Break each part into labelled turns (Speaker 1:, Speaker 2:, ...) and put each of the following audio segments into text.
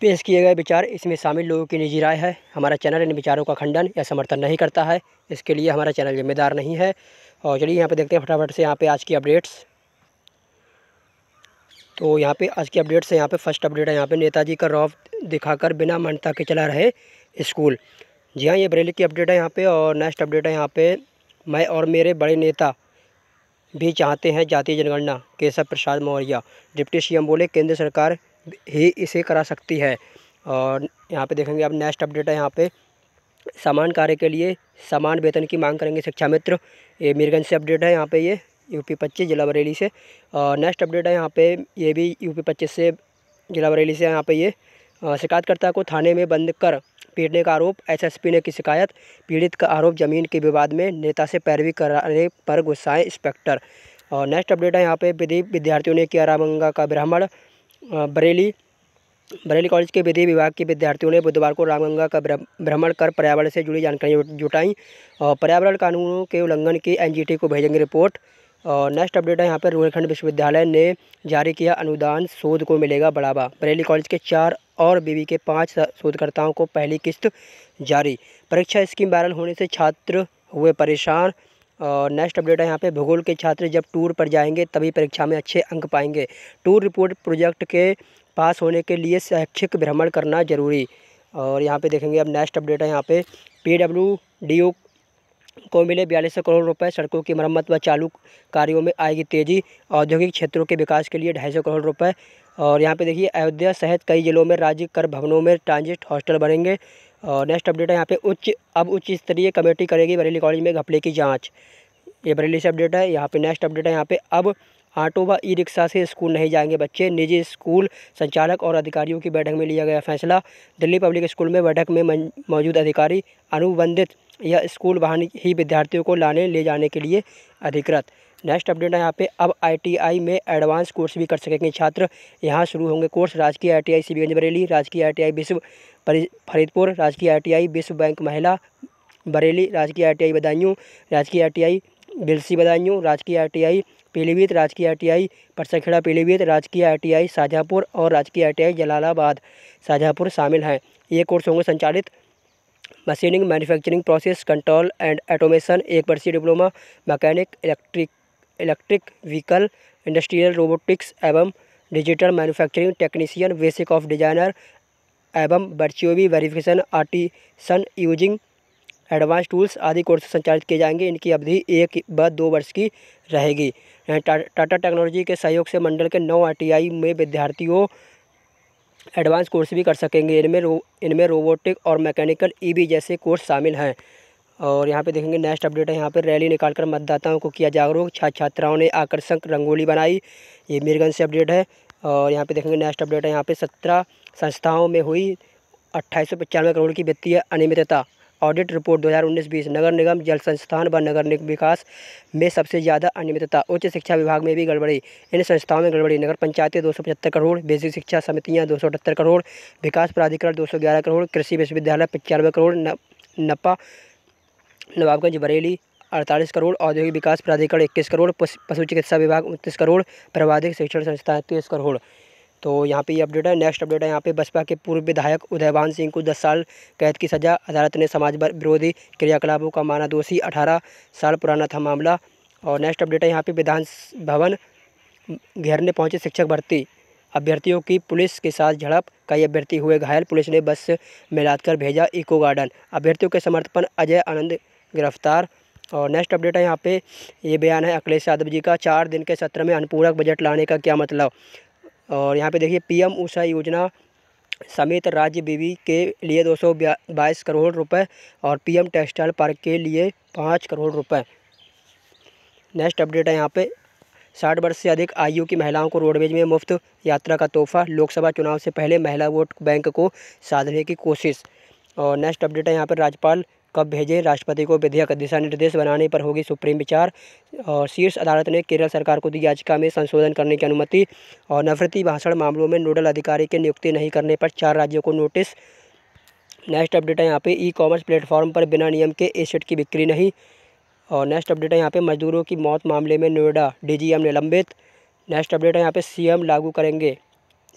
Speaker 1: पेश किए गए विचार इसमें शामिल लोगों की निजी राय है हमारा चैनल इन विचारों का खंडन या समर्थन नहीं करता है इसके लिए हमारा चैनल जिम्मेदार नहीं है और चलिए यहाँ पे देखते हैं फटाफट से यहाँ पे आज की अपडेट्स तो यहाँ पे आज की अपडेट्स है यहाँ पे फर्स्ट अपडेट है यहाँ पे नेताजी का रौब दिखाकर बिना मान्यता के चला रहे स्कूल जी हाँ ये बरेली की अपडेट है यहाँ पर और नेक्स्ट अपडेट है यहाँ पर मैं और मेरे बड़े नेता भी चाहते हैं जातीय जनगणना केशव प्रसाद मौर्य डिप्टी सीएम बोले केंद्र सरकार ही इसे करा सकती है और यहाँ पे देखेंगे आप नेक्स्ट अपडेट है यहाँ पे समान कार्य के लिए समान वेतन की मांग करेंगे शिक्षा मित्र ये मीरगंज से अपडेट है यहाँ पे ये यूपी पच्चीस जिला बरेली से और नेक्स्ट अपडेट है यहाँ पे ये भी यूपी पच्चीस से जिला बरेली से यहाँ पे ये शिकायतकर्ता को थाने में बंद कर पीटने का आरोप एसएसपी ने की शिकायत पीड़ित का आरोप जमीन के विवाद में नेता से पैरवी कराने पर गुस्साएं इंस्पेक्टर और नेक्स्ट अपडेट है यहाँ पे विधि विद्यार्थियों ने किया रामंगा का भ्रमण बरेली बरेली कॉलेज के विधि विभाग के विद्यार्थियों ने बुधवार को रामगंगा का भ्रमण कर पर्यावरण से जुड़ी जानकारियाँ जुटाई और पर्यावरण कानूनों के उल्लंघन की एनजीटी को भेजेंगे रिपोर्ट और नेक्स्ट अपडेट है यहाँ पर रूरखंड विश्वविद्यालय ने जारी किया अनुदान शोध को मिलेगा बढ़ावा बरेली कॉलेज के चार और बीवी के पाँच शोधकर्ताओं को पहली किस्त जारी परीक्षा स्कीम वायरल होने से छात्र हुए परेशान और नेक्स्ट अपडेट है यहाँ पे भूगोल के छात्र जब टूर पर जाएंगे तभी परीक्षा में अच्छे अंक पाएंगे टूर रिपोर्ट प्रोजेक्ट के पास होने के लिए शैक्षिक भ्रमण करना जरूरी और यहाँ पे देखेंगे अब नेक्स्ट अपडेट है यहाँ पे पीडब्ल्यूडीओ को मिले बयालीस करोड़ रुपए सड़कों की मरम्मत व चालू कार्यों में आएगी तेज़ी औद्योगिक क्षेत्रों के विकास के लिए ढाई सौ करोड़ रुपए और यहाँ पे देखिए अयोध्या सहित कई ज़िलों में राज्य कर भवनों में ट्रांजिट हॉस्टल बनेंगे और नेक्स्ट अपडेट है यहाँ पे उच्च अब उच्च स्तरीय कमेटी करेगी बरेली कॉलेज में घपले की जाँच ये बरेली से अपडेट है यहाँ पे नेक्स्ट अपडेट है यहाँ पे अब ऑटो व ई रिक्शा से स्कूल नहीं जाएंगे बच्चे निजी स्कूल संचालक और अधिकारियों की बैठक में लिया गया फैसला दिल्ली पब्लिक स्कूल में बैठक में मौजूद अधिकारी अनुबंधित या स्कूल वाहन ही विद्यार्थियों को लाने ले जाने के लिए अधिकृत नेक्स्ट अपडेट है यहाँ पे अब आईटीआई में एडवांस कोर्स भी कर सकेंगे छात्र यहाँ शुरू होंगे कोर्स राजकीय आईटीआई आई बरेली राजकीय आईटीआई विश्व फरीदपुर राजकीय आईटीआई विश्व बैंक महिला बरेली राजकीय आईटीआई बदायूँ राजकीय आईटीआई बिलसी बदायूँ राजकीय आईटीआई पीलीभीत राजकीय आईटीआई परसाखेड़ा पीलीभीत राजकीय आईटीआई शाहजहाँपुर और राजकीय आईटीआई जलालाबाद शाहजहाँपुर शामिल हैं ये कोर्स होंगे संचालित machining manufacturing process control and automation एक वर्षीय diploma mechanic electric electric vehicle industrial robotics एवं digital manufacturing technician basic of designer एवं virtually verification artisan using advance tools आदि कोर्स संचालित किए जाएंगे इनकी अवधि एक व दो वर्ष की रहेगी टाटा टेक्नोलॉजी के सहयोग से मंडल के नौ आरटीआई में विद्यार्थियों एडवांस कोर्स भी कर सकेंगे इनमें रो इनमें रोबोटिक और मैकेनिकल ईवी e जैसे कोर्स शामिल हैं और यहाँ पे देखेंगे नेक्स्ट अपडेट है यहाँ पे रैली निकालकर मतदाताओं को किया जागरूक छात्र छात्राओं ने आकर्षक रंगोली बनाई ये मीरगंज से अपडेट है और यहाँ पे देखेंगे नेक्स्ट अपडेट है यहाँ पे सत्रह संस्थाओं में हुई अट्ठाईस करोड़ की वित्तीय अनियमितता ऑडिट रिपोर्ट 2019-20 नगर निगम जल संस्थान व नगर निगम विकास में सबसे ज़्यादा अनियमितता उच्च शिक्षा विभाग में भी गड़बड़ी इन संस्थाओं में गड़बड़ी नगर पंचायतें दो करोड़ बेसिक शिक्षा समितियां दो करोड़ विकास प्राधिकरण 211 करोड़ कृषि विश्वविद्यालय पचानवे करोड़ न, नपा नवाबगंज बरेली अड़तालीस करोड़ औद्योगिक विकास प्राधिकरण इक्कीस करोड़ पशु चिकित्सा विभाग उनतीस करोड़ प्रवाधिक शिक्षण संस्थाएँ तीस करोड़ तो यहाँ पे ये अपडेट है नेक्स्ट अपडेट है यहाँ पे बसपा के पूर्व विधायक उदयवान सिंह को 10 साल कैद की सज़ा अदालत ने समाज विरोधी क्रियाकलापों का माना दोषी 18 साल पुराना था मामला और नेक्स्ट अपडेट है यहाँ पे विधान भवन घेरने पहुँचे शिक्षक भर्ती अभ्यर्थियों की पुलिस के साथ झड़प कई अभ्यर्थी हुए घायल पुलिस ने बस में लादकर भेजा इको गार्डन अभ्यर्थियों के समर्थन अजय आनंद गिरफ्तार और नेक्स्ट अपडेट है यहाँ पे ये बयान है अखिलेश यादव जी का चार दिन के सत्र में अनुपूरक बजट लाने का क्या मतलब और यहाँ पे देखिए पीएम ऊषा योजना समेत राज्य बीवी के लिए दो सौ बाईस करोड़ रुपए और पीएम टेक्सटाइल पार्क के लिए पाँच करोड़ रुपए नेक्स्ट अपडेट है यहाँ पे साठ वर्ष से अधिक आयु की महिलाओं को रोडवेज में मुफ्त यात्रा का तोहफा लोकसभा चुनाव से पहले महिला वोट बैंक को साधने की कोशिश और नेक्स्ट अपडेट है यहाँ पर राज्यपाल कब भेजे राष्ट्रपति को विधेयक दिशा निर्देश बनाने पर होगी सुप्रीम विचार और शीर्ष अदालत ने केरल सरकार को दी याचिका में संशोधन करने की अनुमति और नफरती भाषण मामलों में नोडल अधिकारी की नियुक्ति नहीं करने पर चार राज्यों को नोटिस नेक्स्ट अपडेट है यहाँ पे ई कॉमर्स प्लेटफॉर्म पर बिना नियम के एसेट की बिक्री नहीं और नेक्स्ट अपडेट है यहाँ पे मजदूरों की मौत मामले में नोएडा डीजीएम निलंबित नेक्स्ट अपडेट है यहाँ पे सीएम लागू करेंगे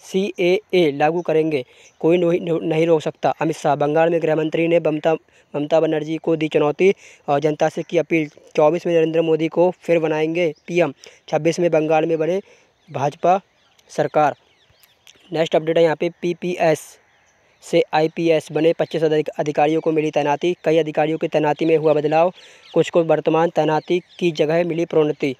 Speaker 1: सी ए ए लागू करेंगे कोई नहीं रोक सकता अमित शाह बंगाल में गृहमंत्री ने ममता ममता बनर्जी को दी चुनौती और जनता से की अपील चौबीस में नरेंद्र मोदी को फिर बनाएंगे पीएम छब्बीस में बंगाल में बने भाजपा सरकार नेक्स्ट अपडेट है यहाँ पे पीपीएस से आईपीएस बने 25 अधिकारियों को मिली तैनाती कई अधिकारियों की तैनाती में हुआ बदलाव कुछ को वर्तमान तैनाती की जगह मिली प्रोन्नति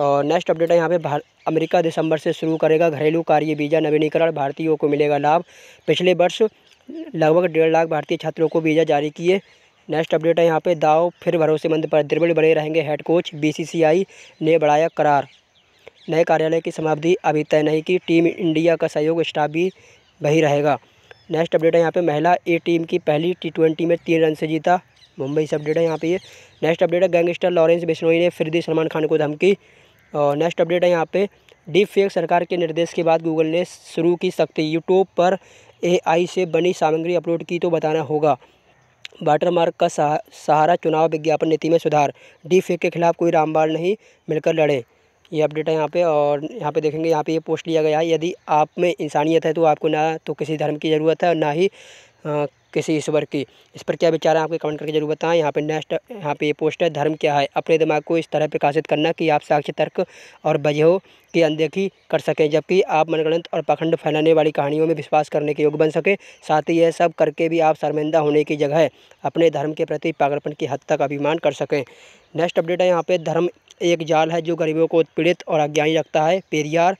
Speaker 1: और नेक्स्ट अपडेट है यहाँ पे अमेरिका दिसंबर से शुरू करेगा घरेलू कार्य वीज़ा नवीनीकरण भारतीयों को मिलेगा लाभ पिछले वर्ष लगभग डेढ़ लाख भारतीय छात्रों को वीज़ा जारी किए नेक्स्ट अपडेट है यहाँ पे दाव फिर भरोसेमंद पर द्रविड़ बने रहेंगे हेड कोच बीसीसीआई ने बढ़ाया करार नए कार्यालय की समाप्ति अभी तय नहीं की टीम इंडिया का सहयोग स्टाफ भी वही रहेगा नेक्स्ट अपडेट है यहाँ पे महिला ए टीम की पहली टी ट्वेंटी में तीन रन से जीता मुंबई से अपडेट है यहाँ पे ये नेक्स्ट अपडेट है गैंगस्टर लॉरेंस बिश्नोई ने फिर दी सलमान खान को धमकी नेक्स्ट अपडेट है यहाँ पे डीप फेक सरकार के निर्देश के बाद गूगल ने शुरू की सकती यूट्यूब पर एआई से बनी सामग्री अपलोड की तो बताना होगा वाटरमार्क का सहा, सहारा चुनाव विज्ञापन नीति में सुधार डी फेक के खिलाफ कोई रामबाल नहीं मिलकर लड़े ये अपडेट है यहाँ पे और यहाँ पे देखेंगे यहाँ पे ये पोस्ट लिया गया है यदि आप में इंसानियत है तो आपको ना तो किसी धर्म की ज़रूरत है और ना ही आ, किसी ईश्वर की इस पर क्या विचार है आपके कमेंट करके जरूर बताएं यहाँ पे नेक्स्ट यहाँ पे ये पोस्ट है धर्म क्या है अपने दिमाग को इस तरह प्रकाशित करना कि आप साक्ष्य तर्क और वजहों की अनदेखी कर सकें जबकि आप मनगणंत और पखंड फैलाने वाली कहानियों में विश्वास करने के योग बन सकें साथ ही यह सब करके भी आप शर्मिंदा होने की जगह अपने धर्म के प्रति पागलपन की हद तक अभिमान कर सकें नेक्स्ट अपडेट है यहाँ पे धर्म एक जाल है जो गरीबों को उत्पीड़ित और अज्ञानी रखता है पेरियार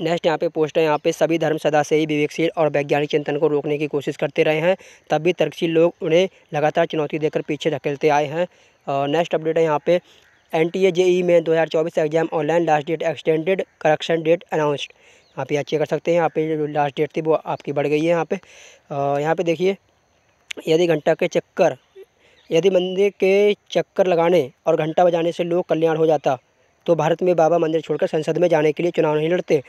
Speaker 1: नेक्स्ट यहाँ पे पोस्ट है यहाँ पे सभी धर्म सदा से ही विवेकशील और वैज्ञानिक चिंतन को रोकने की कोशिश करते रहे हैं तब भी तर्कशील लोग उन्हें लगातार चुनौती देकर पीछे धकेलते आए हैं और नेक्स्ट अपडेट है यहाँ पे N T A J E में दो exam online last date extended correction date announced आप ये अच्छे कर सकते हैं यहाँ पे जो लास्ट डेट थी वो आपकी बढ़ गई है यहाँ पे और यहाँ पे देखिए यदि घंटा के चक्कर यदि मंदिर के चक्कर लगाने और घंटा बजाने से लोग कल्याण हो जाता तो भारत में बाबा मंदिर छोड़कर संसद में जाने के लिए चुनाव नहीं लड़ते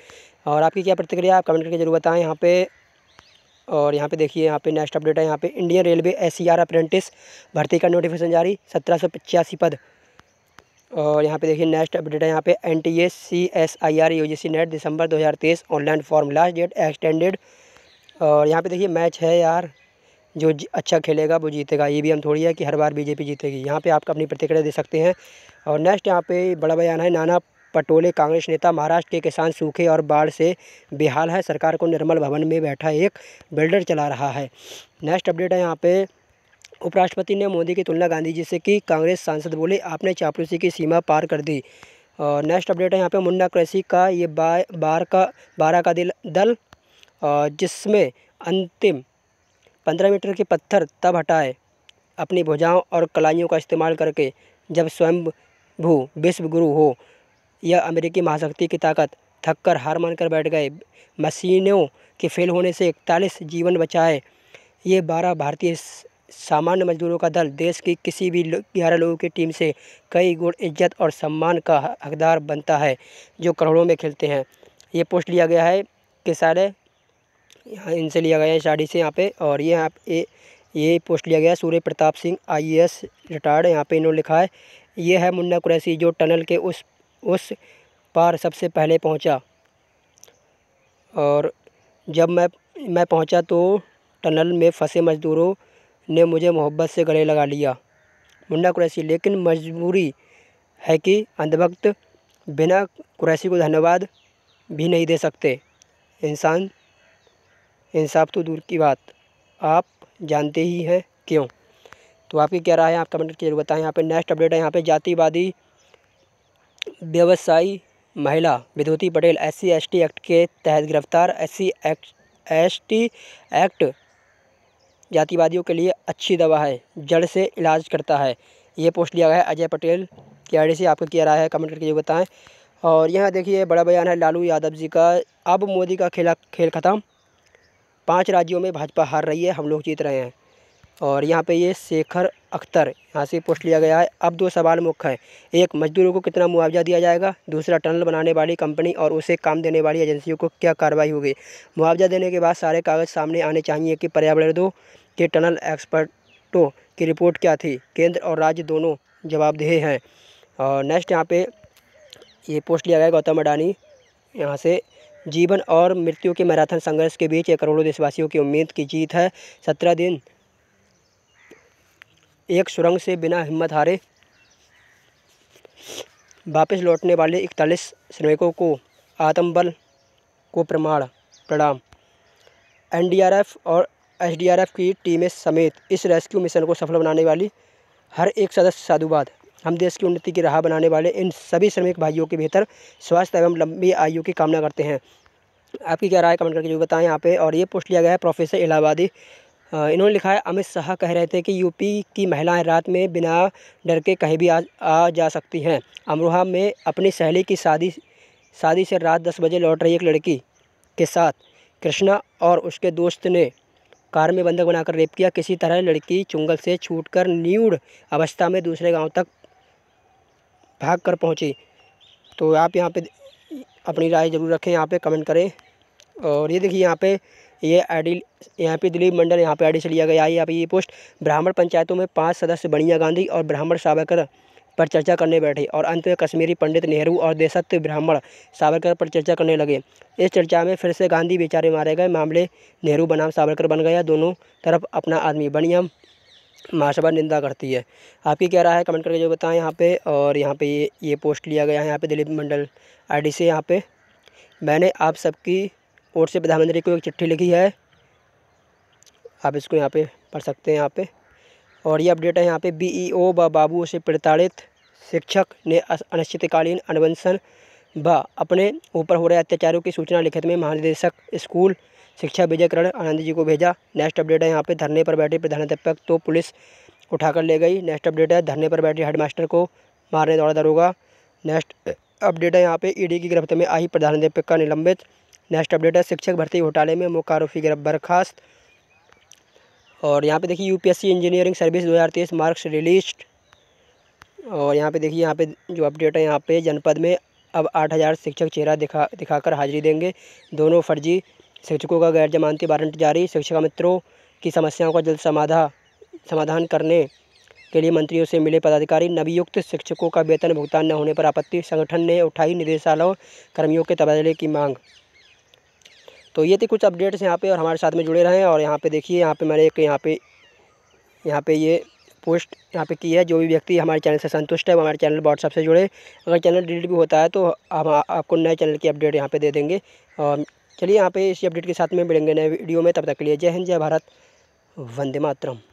Speaker 1: और आपकी क्या प्रतिक्रिया आप कमेंट करके जरूर बताएं यहाँ पे और यहाँ पे देखिए यहाँ पे नेक्स्ट अपडेट है यहाँ पे Indian railway S C R apprentice भर्ती का नोटिफिकेशन जारी सत्रह सौ पचासी पद और यहाँ पे देखिए नेक्स्ट अपडेट है यहाँ पे N T S C S I R U G C net दिसंबर दो हज़ार तेईस online form last date extended और यहाँ पे देखिए मैच है यार जो अच्छा खेलेगा वो जीतेगा ये भी हम थोड़ी है कि हर बार बीजेपी जीतेगी यहाँ पे आप अपनी प्रतिक्रिया दे सकते हैं और नेक्स्ट यहाँ पे बड़ा बयान है नाना पटोले कांग्रेस नेता महाराष्ट्र के किसान सूखे और बाढ़ से बेहाल है सरकार को निर्मल भवन में बैठा एक बिल्डर चला रहा है नेक्स्ट अपडेट है यहाँ पर उपराष्ट्रपति ने मोदी की तुलना गांधी जी से की कांग्रेस सांसद बोले आपने चापलूसी की सीमा पार कर दी और नेक्स्ट अपडेट है यहाँ पे मुन्ना क्रैसी का ये बा, बार का बारह का दिल दल जिसमें अंतिम पंद्रह मीटर के पत्थर तब हटाए अपनी भुजाओं और कलाइयों का इस्तेमाल करके जब स्वयंभू विश्वगुरु हो या अमेरिकी महाशक्ति की ताकत थक कर हार मान कर बैठ गए मशीनों के फेल होने से इकतालीस जीवन बचाए ये बारह भारतीय सामान्य मजदूरों का दल देश की किसी भी ग्यारह लोगों की टीम से कई गुण इज्जत और सम्मान का हकदार बनता है जो करोड़ों में खेलते हैं ये पोस्ट लिया गया है किसारे यहाँ इनसे लिया गया है शाड़ी से यहाँ पे और ये यहाँ पे ये पोस्ट लिया गया है सूर्य प्रताप सिंह आईएएस रिटायर्ड यहाँ पे इन्होंने लिखा है ये है मुन्ना कुरैसी जो टनल के उस उस पार सबसे पहले पहुँचा और जब मैं मैं पहुँचा तो टनल में फंसे मज़दूरों ने मुझे मोहब्बत से गले लगा लिया मुन्ना कुरैसी लेकिन मजबूरी है कि अंधभक्त बिना कुरैसी को धन्यवाद भी नहीं दे सकते इंसान इंसाफ तो दूर की बात आप जानते ही हैं क्यों तो आपकी क्या राय है आप कमेंट की जरूरत बताएं यहाँ पे नेक्स्ट अपडेट है यहाँ पे जातिवादी व्यवसायी महिला Vidhoti Patel S C S T act के तहत गिरफ्तार S C S T act जातिवादियों के लिए अच्छी दवा है जड़ से इलाज करता है ये पोस्ट लिया गया है अजय पटेल की आई से आपको किया रहा है कमेंट करके ये बताएं और यहाँ देखिए बड़ा बयान है लालू यादव जी का अब मोदी का खेला खेल ख़त्म पाँच राज्यों में भाजपा हार रही है हम लोग जीत रहे हैं और यहाँ पे ये शेखर अख्तर यहाँ से पोस्ट लिया गया है अब दो सवाल मुख्य हैं एक मजदूरों को कितना मुआवजा दिया जाएगा दूसरा टनल बनाने वाली कंपनी और उसे काम देने वाली एजेंसियों को क्या कार्रवाई होगी मुआवजा देने के बाद सारे कागज़ सामने आने चाहिए कि पर्यावरण दो के टनल एक्सपर्टों की रिपोर्ट क्या थी केंद्र और राज्य दोनों जवाबदेह हैं और नेक्स्ट यहाँ पर ये पोस्ट लिया गया गौतम अडानी यहाँ से जीवन और मृत्यु के मैराथन संघर्ष के बीच करोड़ों देशवासियों की उम्मीद की जीत है सत्रह दिन एक सुरंग से बिना हिम्मत हारे वापस लौटने वाले इकतालीस श्रमिकों को आत्मबल को प्रमाण प्रणाम एनडीआरएफ और एसडीआरएफ की टीमें समेत इस रेस्क्यू मिशन को सफल बनाने वाली हर एक सदस्य साधुवाद हम देश की उन्नति की राह बनाने वाले इन सभी श्रमिक भाइयों के बेहतर स्वास्थ्य एवं लंबी आयु की कामना करते हैं आपकी क्या राय कमेंट करके जो बताएं यहाँ पे और ये पोस्ट लिया गया है प्रोफेसर इलाहाबादी इन्होंने लिखा है अमित शाह कह रहे थे कि यूपी की महिलाएं रात में बिना डर के कहीं भी आ, आ जा सकती हैं अमरोहा में अपनी सहेली की शादी शादी से रात दस बजे लौट रही एक लड़की के साथ कृष्णा और उसके दोस्त ने कार में बंधक बनाकर रेप किया किसी तरह लड़की चुंगल से छूटकर न्यूड अवस्था में दूसरे गांव तक भाग कर पहुँची तो आप यहाँ पे अपनी राय ज़रूर रखें यहाँ पे कमेंट करें और ये देखिए यहाँ पे ये आईडी यहाँ पे दिलीप मंडल यहाँ पे आईडी से लिया गया है यहाँ पे ये पोस्ट ब्राह्मण पंचायतों में पांच सदस्य बनिया गांधी और ब्राह्मण सावरकर पर चर्चा करने बैठे और अंत में कश्मीरी पंडित नेहरू और देशत्व ब्राह्मण सावरकर पर चर्चा करने लगे इस चर्चा में फिर से गांधी बेचारे मारे गए मामले नेहरू बनाम सावरकर बन गया दोनों तरफ अपना आदमी बनिया महासभा निंदा करती है आपकी क्या राय है कमेंट करके जो बताएं यहाँ पे और यहाँ पे ये ये पोस्ट लिया गया है यहाँ पे दिलीप मंडल आईडी से यहाँ पे मैंने आप सबकी ओर से प्रधानमंत्री को एक चिट्ठी लिखी है आप इसको यहाँ पे पढ़ सकते हैं यहाँ पे और ये अपडेट है यहाँ पे बीईओ व बाबू से प्रताड़ित शिक्षक ने अनिश्चितकालीन अनुबंसन व अपने ऊपर हो रहे अत्याचारों की सूचना लिखित में महानिदेशक स्कूल शिक्षा विजयकरण आनंद जी को भेजा नेक्स्ट अपडेट है यहाँ पे धरने पर बैठे प्रधानाध्यापक तो पुलिस उठाकर ले गई नेक्स्ट अपडेट है धरने पर बैठे हेडमास्टर को मारने दौड़ा दरोगा नेक्स्ट अपडेट है यहाँ पे ईडी की गिरफ्त में आई प्रधानाध्यापक का निलंबित नेक्स्ट अपडेट है शिक्षक भर्ती घोटाले में मुख्य आरोपी बर्खास्त और यहाँ पे देखिए UPSC engineering service 2023 marks released और यहाँ पे देखिए यहाँ पे जो अपडेट है यहाँ पे जनपद में अब 8000 शिक्षक चेहरा दिखा दिखाकर हाजिरी देंगे दोनों फर्जी शिक्षकों का गैर जमानती वारंट जारी शिक्षक मित्रों की समस्याओं का जल्द समाधा समाधान करने के लिए मंत्रियों से मिले पदाधिकारी नवयुक्त शिक्षकों का वेतन भुगतान न होने पर आपत्ति संगठन ने उठाई निदेशालय कर्मियों के तबादले की मांग तो ये थे कुछ अपडेट्स यहाँ पे और हमारे साथ में जुड़े रहें और यहाँ पे देखिए यहाँ पे मैंने एक यहाँ पे यहाँ पे ये पोस्ट यहाँ पे की है जो भी व्यक्ति हमारे चैनल से संतुष्ट है हमारे चैनल व्हाट्सअप से जुड़े अगर चैनल डिलीट भी होता है तो हम आपको नए चैनल की अपडेट यहाँ पर दे देंगे और चलिए यहाँ पे इसी अपडेट के साथ में मिलेंगे नए वीडियो में तब तक के लिए जय हिंद जय भारत वंदे मातरम